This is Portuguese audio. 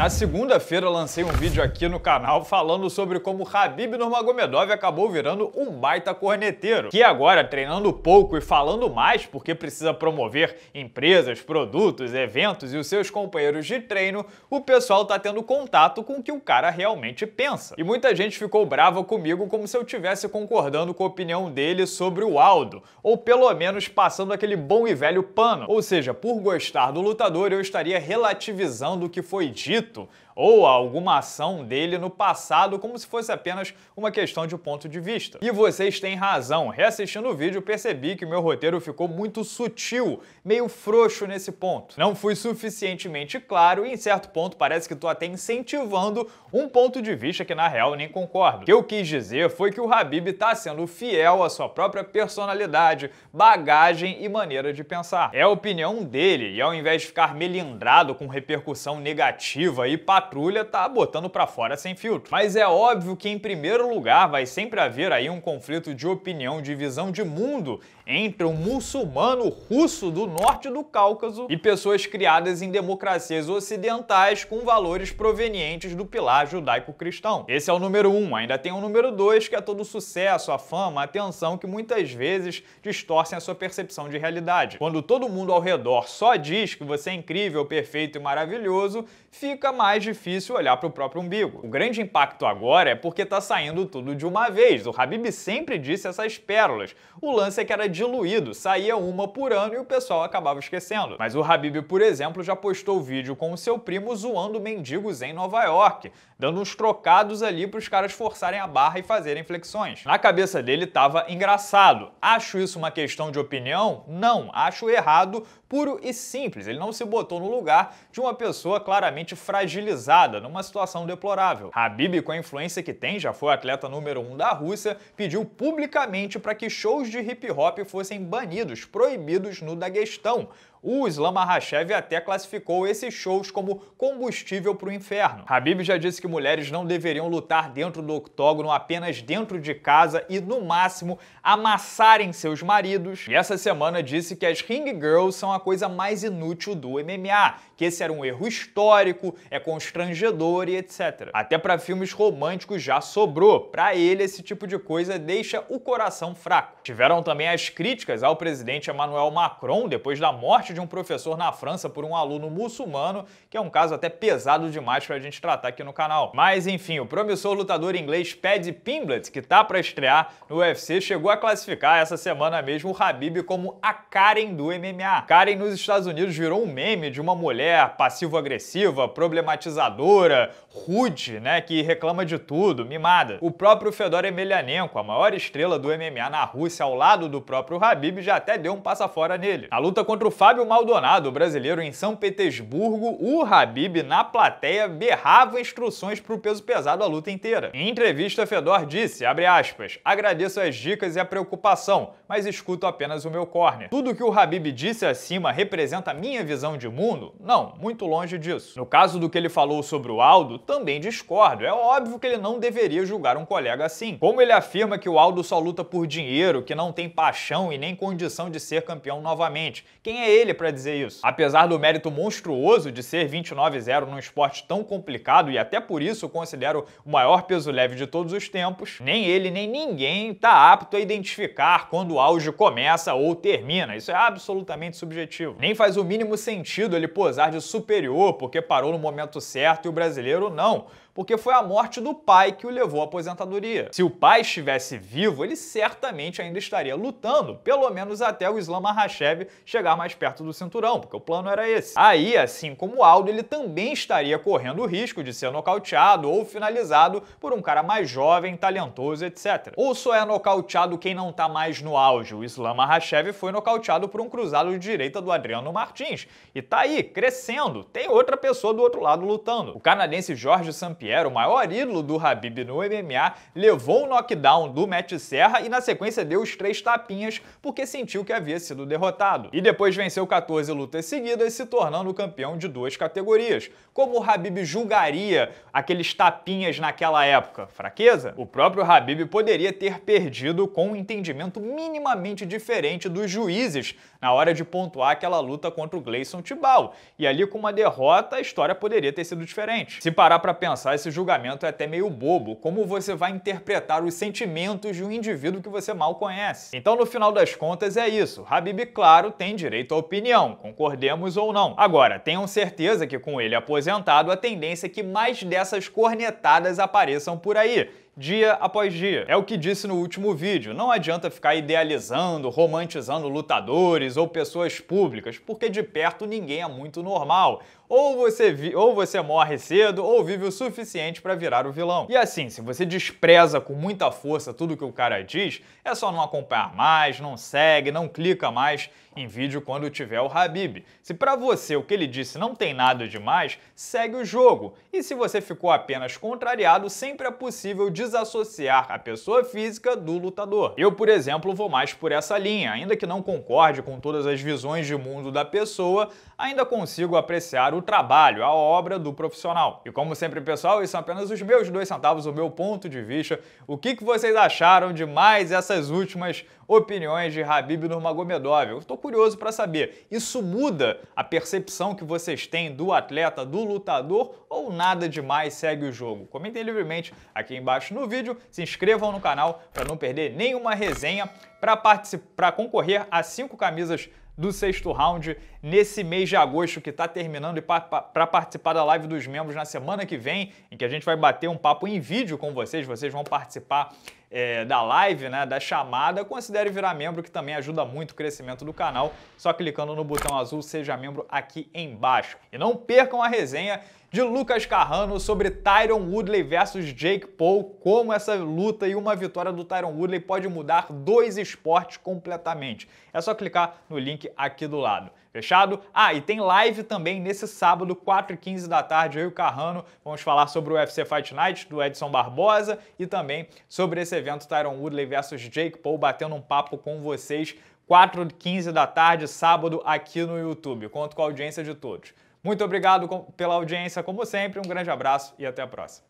Na segunda-feira lancei um vídeo aqui no canal falando sobre como Habib Nurmagomedov acabou virando um baita corneteiro, que agora treinando pouco e falando mais porque precisa promover empresas, produtos, eventos e os seus companheiros de treino, o pessoal tá tendo contato com o que o cara realmente pensa. E muita gente ficou brava comigo como se eu tivesse concordando com a opinião dele sobre o Aldo, ou pelo menos passando aquele bom e velho pano. Ou seja, por gostar do lutador, eu estaria relativizando o que foi dito 또 ou a alguma ação dele no passado como se fosse apenas uma questão de ponto de vista. E vocês têm razão, reassistindo o vídeo percebi que meu roteiro ficou muito sutil, meio frouxo nesse ponto. Não fui suficientemente claro e em certo ponto parece que estou até incentivando um ponto de vista que na real nem concordo. O que eu quis dizer foi que o Habib está sendo fiel à sua própria personalidade, bagagem e maneira de pensar. É a opinião dele e ao invés de ficar melindrado com repercussão negativa e patrônica, patrulha tá botando para fora sem filtro. Mas é óbvio que em primeiro lugar vai sempre haver aí um conflito de opinião, de visão de mundo entre um muçulmano russo do norte do Cáucaso e pessoas criadas em democracias ocidentais com valores provenientes do pilar judaico-cristão. Esse é o número um. Ainda tem o número dois, que é todo o sucesso, a fama, a atenção que muitas vezes distorcem a sua percepção de realidade. Quando todo mundo ao redor só diz que você é incrível, perfeito e maravilhoso, fica mais difícil olhar para o próprio umbigo. O grande impacto agora é porque está saindo tudo de uma vez. O Habib sempre disse essas pérolas. O lance é que era diluído, saía uma por ano e o pessoal acabava esquecendo. Mas o Habib, por exemplo, já postou vídeo com o seu primo zoando mendigos em Nova York, dando uns trocados ali para os caras forçarem a barra e fazerem flexões. Na cabeça dele tava engraçado. Acho isso uma questão de opinião? Não, acho errado, puro e simples. Ele não se botou no lugar de uma pessoa claramente fragilizada, numa situação deplorável. Habib, com a influência que tem, já foi atleta número 1 um da Rússia, pediu publicamente para que shows de hip hop fossem banidos, proibidos no Daguestão, o Islam Mahashev até classificou esses shows como combustível para o inferno. Habib já disse que mulheres não deveriam lutar dentro do octógono, apenas dentro de casa e, no máximo, amassarem seus maridos. E essa semana disse que as Ring Girls são a coisa mais inútil do MMA, que esse era um erro histórico, é constrangedor e etc. Até para filmes românticos já sobrou. Para ele, esse tipo de coisa deixa o coração fraco. Tiveram também as críticas ao presidente Emmanuel Macron depois da morte morte de um professor na França por um aluno muçulmano, que é um caso até pesado demais para a gente tratar aqui no canal. Mas enfim, o promissor lutador inglês Paddy Pimblett, que está para estrear no UFC, chegou a classificar essa semana mesmo o Habib como a Karen do MMA. Karen nos Estados Unidos virou um meme de uma mulher passivo-agressiva, problematizadora, rude, né, que reclama de tudo, mimada. O próprio Fedor Emelianenko, a maior estrela do MMA na Rússia, ao lado do próprio Habib, já até deu um passa fora nele. A luta contra o Fábio Fábio Maldonado, brasileiro em São Petersburgo, o Habib na plateia berrava instruções para o peso pesado a luta inteira. Em entrevista, Fedor disse, aspas, agradeço as dicas e a preocupação, mas escuto apenas o meu corner. Tudo que o Habib disse acima representa a minha visão de mundo? Não, muito longe disso. No caso do que ele falou sobre o Aldo, também discordo. É óbvio que ele não deveria julgar um colega assim. Como ele afirma que o Aldo só luta por dinheiro, que não tem paixão e nem condição de ser campeão novamente. Quem é ele para dizer isso. Apesar do mérito monstruoso de ser 29-0 num esporte tão complicado e até por isso considero o maior peso leve de todos os tempos, nem ele nem ninguém tá apto a identificar quando o auge começa ou termina. Isso é absolutamente subjetivo. Nem faz o mínimo sentido ele posar de superior porque parou no momento certo e o brasileiro não porque foi a morte do pai que o levou à aposentadoria. Se o pai estivesse vivo, ele certamente ainda estaria lutando, pelo menos até o Islam Makhachev chegar mais perto do cinturão, porque o plano era esse. Aí, assim como o Aldo, ele também estaria correndo o risco de ser nocauteado ou finalizado por um cara mais jovem, talentoso, etc. Ou só é nocauteado quem não tá mais no auge. O Islam Makhachev foi nocauteado por um cruzado de direita do Adriano Martins. E tá aí, crescendo. Tem outra pessoa do outro lado lutando. O canadense Jorge Sampaio era o maior ídolo do Habib no MMA, levou o um knockdown do Matt Serra e na sequência deu os três tapinhas porque sentiu que havia sido derrotado. E depois venceu 14 lutas seguidas, se tornando campeão de duas categorias. Como o Habib julgaria aqueles tapinhas naquela época? Fraqueza? O próprio Habib poderia ter perdido com um entendimento minimamente diferente dos juízes na hora de pontuar aquela luta contra o Gleison Tibau. E ali com uma derrota, a história poderia ter sido diferente. Se parar para pensar, esse julgamento é até meio bobo. Como você vai interpretar os sentimentos de um indivíduo que você mal conhece? Então, no final das contas, é isso. Habib, claro, tem direito à opinião, concordemos ou não. Agora, tenham certeza que com ele aposentado, a tendência é que mais dessas cornetadas apareçam por aí dia após dia. É o que disse no último vídeo, não adianta ficar idealizando, romantizando lutadores ou pessoas públicas, porque de perto ninguém é muito normal. Ou você, ou você morre cedo, ou vive o suficiente para virar o vilão. E assim, se você despreza com muita força tudo que o cara diz, é só não acompanhar mais, não segue, não clica mais em vídeo quando tiver o Habib. Se para você o que ele disse não tem nada demais, segue o jogo. E se você ficou apenas contrariado, sempre é possível desassociar a pessoa física do lutador. Eu, por exemplo, vou mais por essa linha. Ainda que não concorde com todas as visões de mundo da pessoa, ainda consigo apreciar o o trabalho, a obra do profissional. E como sempre, pessoal, isso são apenas os meus dois centavos, o meu ponto de vista. O que, que vocês acharam de mais essas últimas opiniões de Habib Nurmagomedov? Eu estou curioso para saber, isso muda a percepção que vocês têm do atleta, do lutador ou nada demais segue o jogo? Comentem livremente aqui embaixo no vídeo, se inscrevam no canal para não perder nenhuma resenha para participar, concorrer a cinco camisas do sexto round nesse mês de agosto que está terminando e para participar da live dos membros na semana que vem, em que a gente vai bater um papo em vídeo com vocês, vocês vão participar é, da live, né, da chamada, considere virar membro, que também ajuda muito o crescimento do canal. Só clicando no botão azul Seja Membro aqui embaixo. E não percam a resenha de Lucas Carrano sobre Tyron Woodley versus Jake Paul, como essa luta e uma vitória do Tyron Woodley pode mudar dois esportes completamente. É só clicar no link aqui do lado. Fechado? Ah, e tem live também nesse sábado, 4h15 da tarde, eu e o Carrano vamos falar sobre o UFC Fight Night do Edson Barbosa e também sobre esse evento Tyron Woodley versus Jake Paul batendo um papo com vocês 4h15 da tarde, sábado, aqui no YouTube. Conto com a audiência de todos. Muito obrigado pela audiência, como sempre, um grande abraço e até a próxima.